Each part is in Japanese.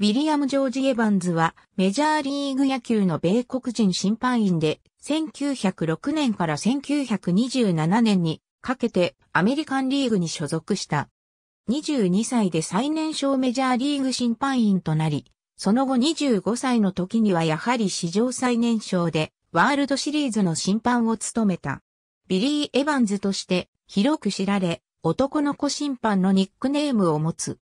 ウィリアム・ジョージ・エヴァンズはメジャーリーグ野球の米国人審判員で1906年から1927年にかけてアメリカンリーグに所属した。22歳で最年少メジャーリーグ審判員となり、その後25歳の時にはやはり史上最年少でワールドシリーズの審判を務めた。ビリー・エヴァンズとして広く知られ、男の子審判のニックネームを持つ。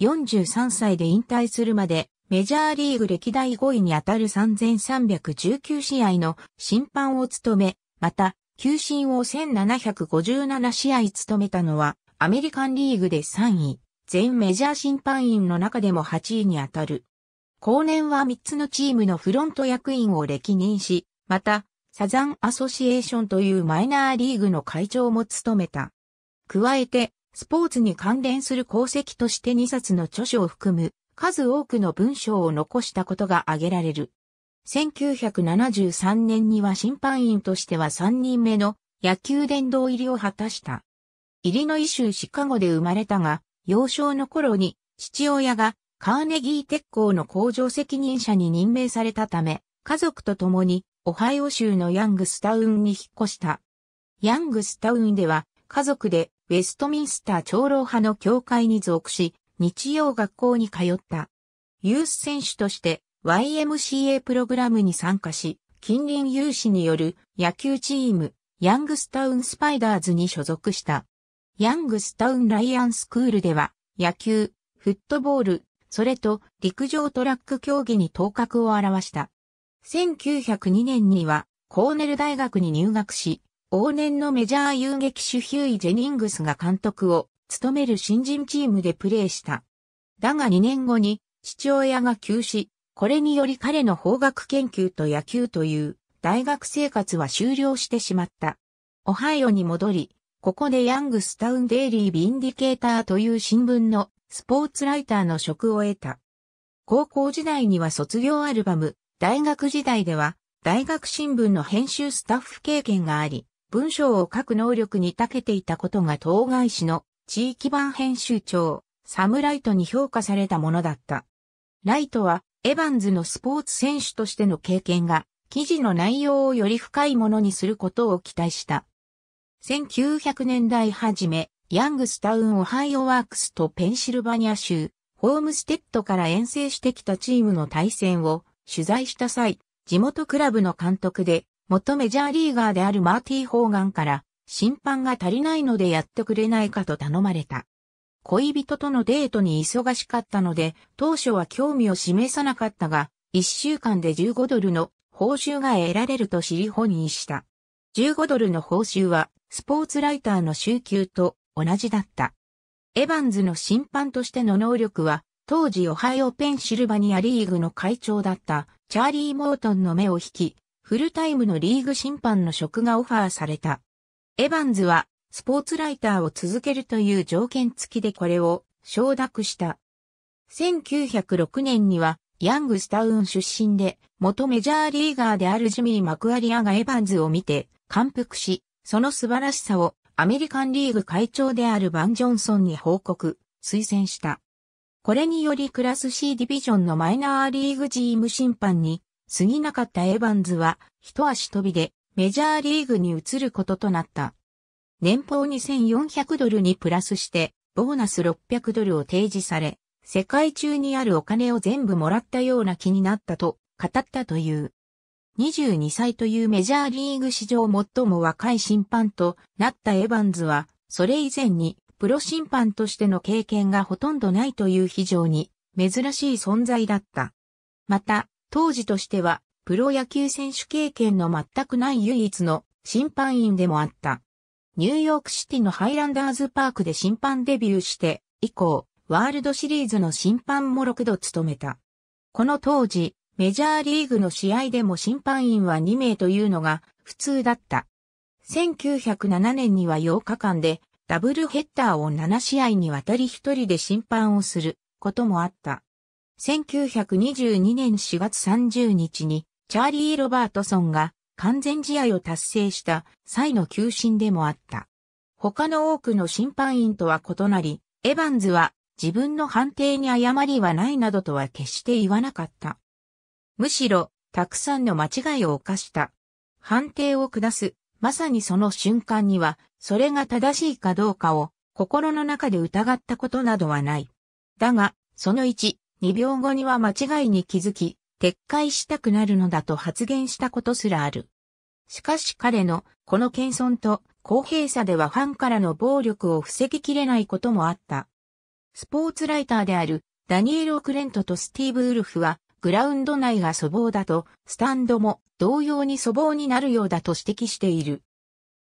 43歳で引退するまで、メジャーリーグ歴代5位にあたる3319試合の審判を務め、また、球審を1757試合務めたのは、アメリカンリーグで3位、全メジャー審判員の中でも8位にあたる。後年は3つのチームのフロント役員を歴任し、また、サザンアソシエーションというマイナーリーグの会長も務めた。加えて、スポーツに関連する功績として2冊の著書を含む数多くの文章を残したことが挙げられる。1973年には審判員としては3人目の野球殿堂入りを果たした。イリノイ州シカゴで生まれたが、幼少の頃に父親がカーネギー鉄鋼の工場責任者に任命されたため、家族と共にオハイオ州のヤングスタウンに引っ越した。ヤングスタウンでは家族でウェストミンスター長老派の教会に属し、日曜学校に通った。ユース選手として YMCA プログラムに参加し、近隣有志による野球チーム、ヤングスタウンスパイダーズに所属した。ヤングスタウンライアンスクールでは、野球、フットボール、それと陸上トラック競技に頭角を現した。1902年には、コーネル大学に入学し、往年のメジャー遊撃手ヒューイ・ジェニングスが監督を務める新人チームでプレーした。だが2年後に父親が急死、これにより彼の法学研究と野球という大学生活は終了してしまった。オハイオに戻り、ここでヤングスタウンデイリー・ビンディケーターという新聞のスポーツライターの職を得た。高校時代には卒業アルバム、大学時代では大学新聞の編集スタッフ経験があり、文章を書く能力に長けていたことが当該市の地域版編集長、サムライトに評価されたものだった。ライトは、エヴァンズのスポーツ選手としての経験が、記事の内容をより深いものにすることを期待した。1900年代初め、ヤングスタウンオハイオワークスとペンシルバニア州、ホームステッドから遠征してきたチームの対戦を取材した際、地元クラブの監督で元メジャーリーガーであるマーティー・ホーガンから、審判が足りないのでやってくれないかと頼まれた。恋人とのデートに忙しかったので、当初は興味を示さなかったが、1週間で15ドルの報酬が得られると知り本にした。15ドルの報酬は、スポーツライターの週給と同じだった。エバンズの審判としての能力は、当時オハイオ・ペンシルバニアリーグの会長だったチャーリー・モートンの目を引き、フルタイムのリーグ審判の職がオファーされた。エバンズは、スポーツライターを続けるという条件付きでこれを承諾した。1906年には、ヤングスタウン出身で、元メジャーリーガーであるジミー・マクアリアがエバンズを見て、感服し、その素晴らしさをアメリカンリーグ会長であるバン・ジョンソンに報告、推薦した。これによりクラス C ディビジョンのマイナーリーグーム審判に過ぎなかったエヴァンズは、一足飛びでメジャーリーグに移ることとなった。年俸2400ドルにプラスして、ボーナス600ドルを提示され、世界中にあるお金を全部もらったような気になったと語ったという。22歳というメジャーリーグ史上最も若い審判となったエヴァンズは、それ以前にプロ審判としての経験がほとんどないという非常に珍しい存在だった。また、当時としては、プロ野球選手経験の全くない唯一の審判員でもあった。ニューヨークシティのハイランダーズパークで審判デビューして、以降、ワールドシリーズの審判も6度務めた。この当時、メジャーリーグの試合でも審判員は2名というのが普通だった。1907年には8日間でダブルヘッダーを7試合にわたり1人で審判をすることもあった。1922年4月30日に、チャーリー・ロバートソンが完全試合を達成した際の球審でもあった。他の多くの審判員とは異なり、エバンズは自分の判定に誤りはないなどとは決して言わなかった。むしろ、たくさんの間違いを犯した。判定を下す、まさにその瞬間には、それが正しいかどうかを心の中で疑ったことなどはない。だが、その1、2秒後には間違いに気づき、撤回したくなるのだと発言したことすらある。しかし彼のこの謙遜と公平さではファンからの暴力を防ぎきれないこともあった。スポーツライターであるダニエル・オクレントとスティーブ・ウルフはグラウンド内が粗暴だとスタンドも同様に粗暴になるようだと指摘している。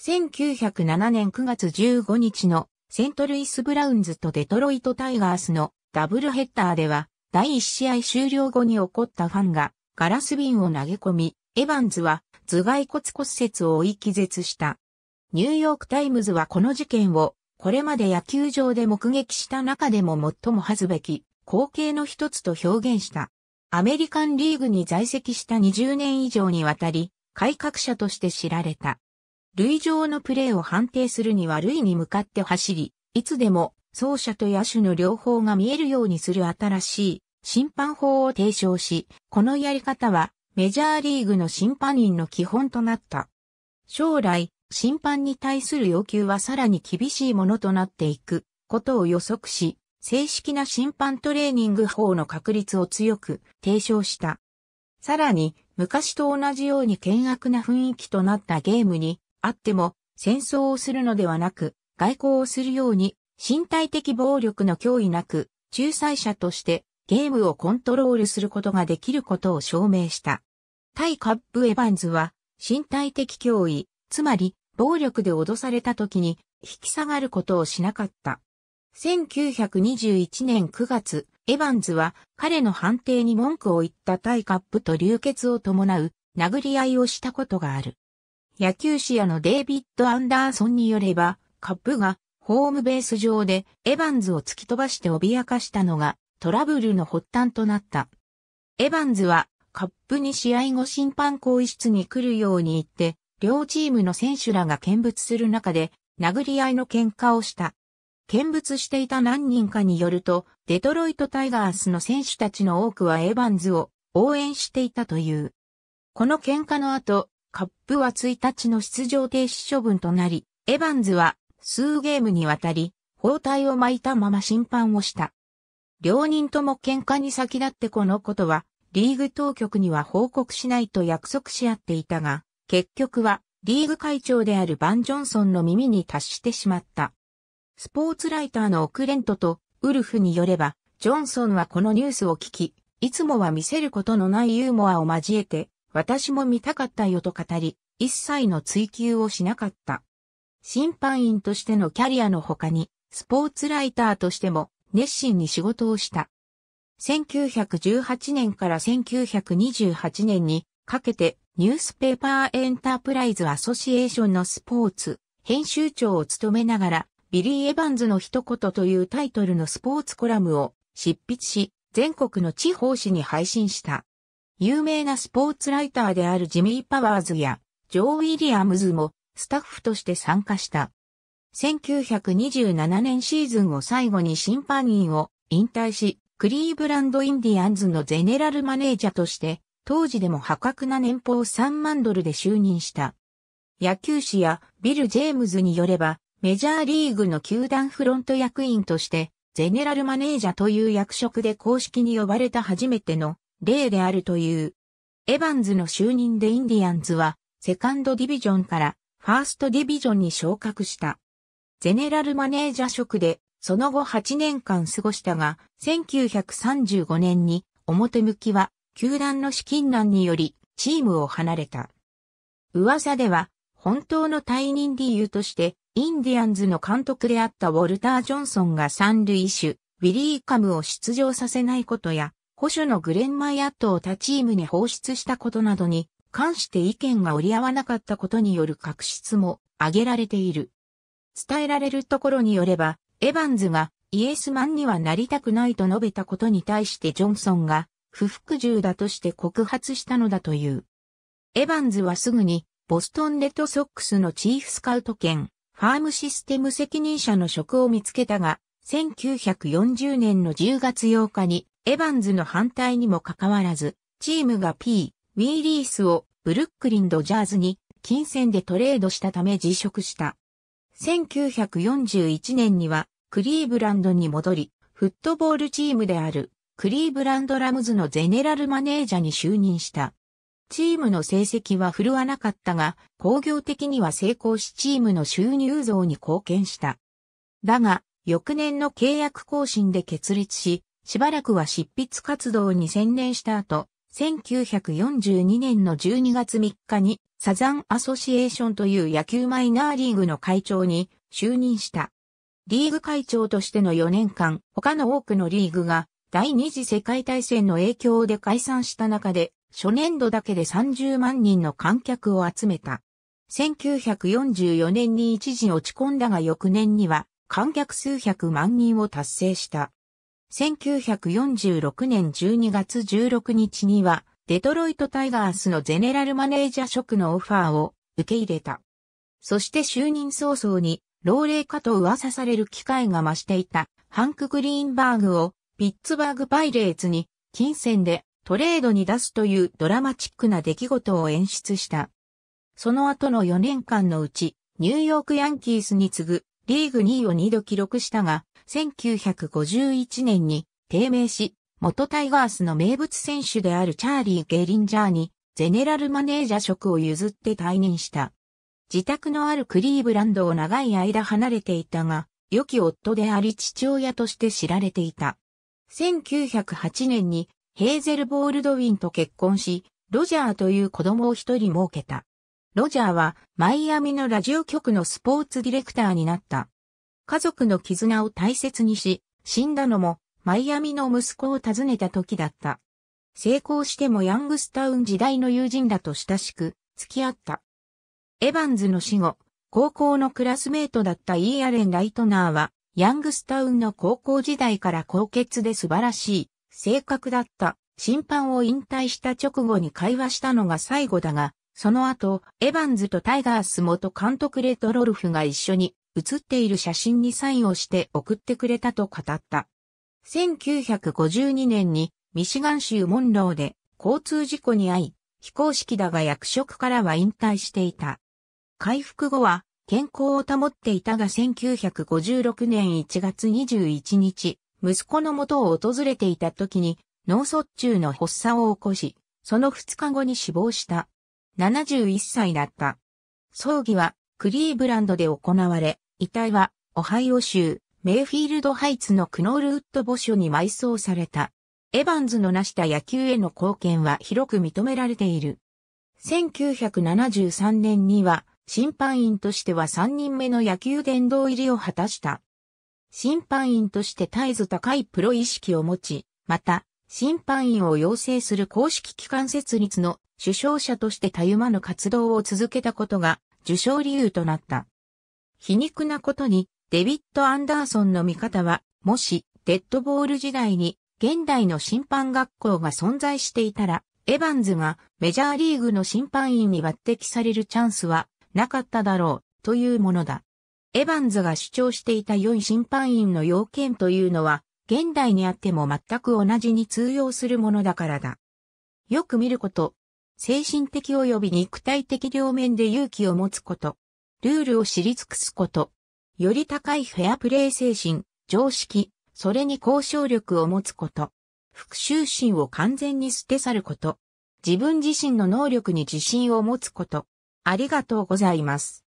1907年9月15日のセントルイス・ブラウンズとデトロイト・タイガースのダブルヘッダーでは第1試合終了後に起こったファンがガラス瓶を投げ込み、エヴァンズは頭蓋骨骨折を追い気絶した。ニューヨークタイムズはこの事件をこれまで野球場で目撃した中でも最も恥ずべき光景の一つと表現した。アメリカンリーグに在籍した20年以上にわたり、改革者として知られた。類上のプレーを判定するには類に向かって走り、いつでも走者と野手の両方が見えるようにする新しい審判法を提唱し、このやり方はメジャーリーグの審判員の基本となった。将来、審判に対する要求はさらに厳しいものとなっていくことを予測し、正式な審判トレーニング法の確立を強く提唱した。さらに、昔と同じように険悪な雰囲気となったゲームにあっても、戦争をするのではなく、外交をするように身体的暴力の脅威なく、仲裁者としてゲームをコントロールすることができることを証明した。対カップ・エヴァンズは、身体的脅威、つまり暴力で脅された時に引き下がることをしなかった。1921年9月、エヴァンズは彼の判定に文句を言ったタイカップと流血を伴う殴り合いをしたことがある。野球視野のデイビッド・アンダーソンによれば、カップがホームベース上でエバンズを突き飛ばして脅かしたのがトラブルの発端となった。エバンズはカップに試合後審判更衣室に来るように言って、両チームの選手らが見物する中で殴り合いの喧嘩をした。見物していた何人かによると、デトロイトタイガースの選手たちの多くはエバンズを応援していたという。この喧嘩の後、カップは1日の出場停止処分となり、エバンズは数ゲームにわたり、包帯を巻いたまま審判をした。両人とも喧嘩に先立ってこのことは、リーグ当局には報告しないと約束し合っていたが、結局は、リーグ会長であるバン・ジョンソンの耳に達してしまった。スポーツライターのオクレントとウルフによれば、ジョンソンはこのニュースを聞き、いつもは見せることのないユーモアを交えて、私も見たかったよと語り、一切の追求をしなかった。審判員としてのキャリアの他に、スポーツライターとしても熱心に仕事をした。1918年から1928年にかけてニュースペーパーエンタープライズアソシエーションのスポーツ編集長を務めながらビリー・エヴァンズの一言というタイトルのスポーツコラムを執筆し全国の地方紙に配信した。有名なスポーツライターであるジミー・パワーズやジョー・ウィリアムズもスタッフとして参加した。1927年シーズンを最後に審判員を引退し、クリーブランド・インディアンズのゼネラルマネージャーとして、当時でも破格な年俸3万ドルで就任した。野球士やビル・ジェームズによれば、メジャーリーグの球団フロント役員として、ゼネラルマネージャーという役職で公式に呼ばれた初めての例であるという。エヴァンズの就任でインディアンズは、セカンドディビジョンからファーストディビジョンに昇格した。ゼネラルマネージャー職で、その後8年間過ごしたが、1935年に表向きは球団の資金難によりチームを離れた。噂では、本当の退任理由として、インディアンズの監督であったウォルター・ジョンソンが三塁手、ウィリー・カムを出場させないことや、保守のグレン・マイアットを他チームに放出したことなどに関して意見が折り合わなかったことによる確執も挙げられている。伝えられるところによれば、エバンズがイエスマンにはなりたくないと述べたことに対してジョンソンが不服従だとして告発したのだという。エバンズはすぐにボストンレッドソックスのチーフスカウト兼ファームシステム責任者の職を見つけたが、1940年の10月8日にエバンズの反対にもかかわらず、チームが P、ウィーリースをブルックリンドジャーズに金銭でトレードしたため辞職した。1941年にはクリーブランドに戻り、フットボールチームであるクリーブランドラムズのゼネラルマネージャーに就任した。チームの成績は振るわなかったが、工業的には成功しチームの収入増に貢献した。だが、翌年の契約更新で決裂し、しばらくは執筆活動に専念した後、1942年の12月3日にサザンアソシエーションという野球マイナーリーグの会長に就任した。リーグ会長としての4年間、他の多くのリーグが第二次世界大戦の影響で解散した中で、初年度だけで30万人の観客を集めた。1944年に一時落ち込んだが翌年には観客数百万人を達成した。1946年12月16日には、デトロイトタイガースのゼネラルマネージャー職のオファーを受け入れた。そして就任早々に、老齢化と噂される機会が増していたハンク・グリーンバーグをピッツバーグ・パイレーツに金銭でトレードに出すというドラマチックな出来事を演出した。その後の4年間のうちニューヨーク・ヤンキースに次ぐリーグ2位を2度記録したが1951年に低迷し、元タイガースの名物選手であるチャーリー・ゲリンジャーに、ゼネラルマネージャー職を譲って退任した。自宅のあるクリーブランドを長い間離れていたが、良き夫であり父親として知られていた。1908年にヘーゼル・ボールドウィンと結婚し、ロジャーという子供を一人設けた。ロジャーはマイアミのラジオ局のスポーツディレクターになった。家族の絆を大切にし、死んだのもマイアミの息子を訪ねた時だった。成功してもヤングスタウン時代の友人らと親しく付き合った。エバンズの死後、高校のクラスメートだったイーアレン・ライトナーは、ヤングスタウンの高校時代から高潔で素晴らしい、性格だった、審判を引退した直後に会話したのが最後だが、その後、エバンズとタイガース元監督レトロルフが一緒に写っている写真にサインをして送ってくれたと語った。1952年にミシガン州モンローで交通事故に遭い、非公式だが役職からは引退していた。回復後は健康を保っていたが1956年1月21日、息子の元を訪れていた時に脳卒中の発作を起こし、その2日後に死亡した。71歳だった。葬儀はクリーブランドで行われ、遺体は、オハイオ州、メイフィールドハイツのクノールウッド墓所に埋葬された。エヴァンズの成した野球への貢献は広く認められている。1973年には、審判員としては3人目の野球殿堂入りを果たした。審判員として絶えず高いプロ意識を持ち、また、審判員を養成する公式機関設立の首相者としてたゆまぬ活動を続けたことが受賞理由となった。皮肉なことに、デビッド・アンダーソンの見方は、もし、デッドボール時代に、現代の審判学校が存在していたら、エヴァンズがメジャーリーグの審判員に抜擢されるチャンスはなかっただろうというものだ。エヴァンズが主張していた良い審判員の要件というのは、現代にあっても全く同じに通用するものだからだ。よく見ること、精神的及び肉体的両面で勇気を持つこと。ルールを知り尽くすこと。より高いフェアプレイ精神、常識、それに交渉力を持つこと。復讐心を完全に捨て去ること。自分自身の能力に自信を持つこと。ありがとうございます。